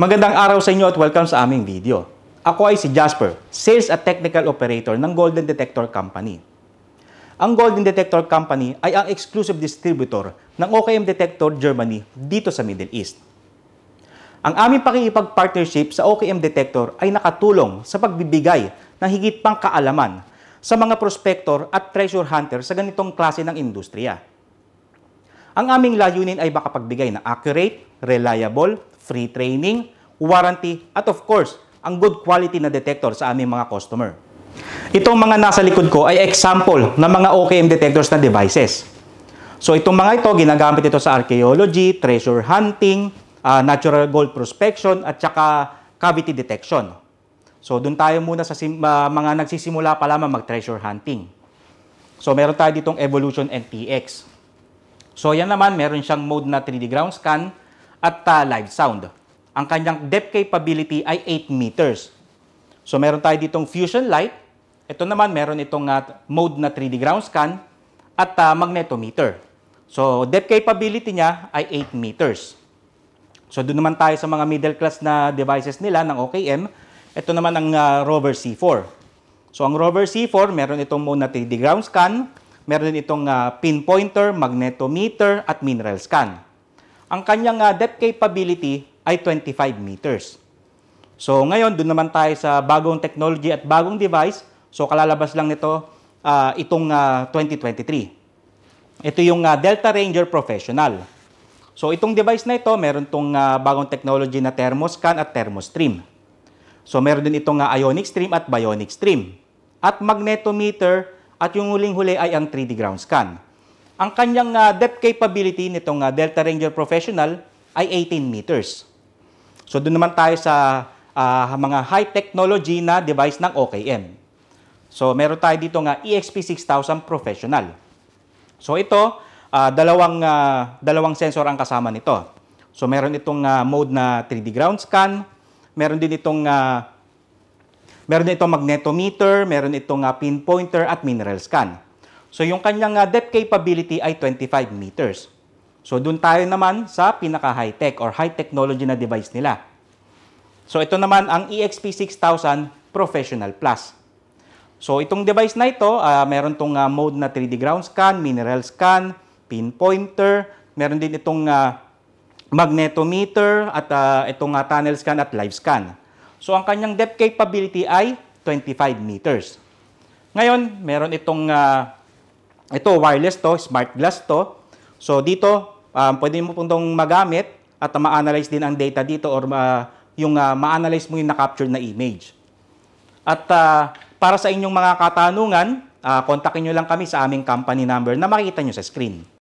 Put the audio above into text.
Magandang araw sa inyo at welcome sa aming video. Ako ay si Jasper, Sales at Technical Operator ng Golden Detector Company. Ang Golden Detector Company ay ang exclusive distributor ng OKM Detector Germany dito sa Middle East. Ang aming pakiipag-partnership sa OKM Detector ay nakatulong sa pagbibigay ng higit pang kaalaman sa mga prospector at treasure hunter sa ganitong klase ng industriya. Ang aming layunin ay makapagbigay ng accurate, reliable, free training, warranty, at of course, ang good quality na detector sa aming mga customer. Itong mga nasa likod ko ay example ng mga OKM detectors na devices. So itong mga ito, ginagamit ito sa archaeology, treasure hunting, uh, natural gold prospection, at saka cavity detection. So doon tayo muna sa sim- uh, mga nagsisimula pa lamang mag-treasure hunting. So meron tayo ditong Evolution NTX. So yan naman, meron siyang mode na 3D ground scan, at uh, live sound. Ang kanyang depth capability ay 8 meters. So meron tayo ditong fusion light. Ito naman meron itong uh, mode na 3D ground scan at uh, magnetometer. So depth capability niya ay 8 meters. So doon naman tayo sa mga middle class na devices nila ng OKM. Ito naman ang uh, rover C4. So ang rover C4, meron itong mode na 3D ground scan, meron din itong uh, pinpointer, magnetometer at mineral scan ang kanyang ah, depth capability ay 25 meters. So ngayon, doon naman tayo sa bagong technology at bagong device. So kalalabas lang nito uh, itong uh, ah, 2023. Ito yung uh, Delta Ranger Professional. So itong device na ito, meron itong uh, bagong technology na thermoscan at thermostream. So meron din itong uh, ionic stream at bionic stream. At magnetometer at yung huling-huli ay ang 3D ground scan. Ang kanyang uh, depth capability nitong uh, Delta Ranger Professional ay 18 meters. So doon naman tayo sa uh, mga high technology na device ng OKM. So meron tayo dito nga EXP 6000 Professional. So ito, uh, dalawang, uh, dalawang sensor ang kasama nito. So meron itong uh, mode na 3D ground scan, meron din itong uh, meron din itong magnetometer, meron itong uh, pinpointer at mineral scan. So yung kanyang uh, depth capability ay 25 meters. So doon tayo naman sa pinaka-high-tech or high technology na device nila. So ito naman ang EXP6000 Professional Plus. So itong device na ito, uh, meron tong uh, mode na 3D ground scan, mineral scan, pinpointer, meron din itong uh, magnetometer at uh, itong uh, tunnel scan at live scan. So ang kanyang depth capability ay 25 meters. Ngayon, meron itong uh, ito, wireless to, smart glass to. So dito, um, pwede mo pong itong magamit at ma-analyze din ang data dito or uh, yung uh, ma-analyze mo yung na-capture na image. At uh, para sa inyong mga katanungan, uh, kontakin nyo lang kami sa aming company number na makikita nyo sa screen.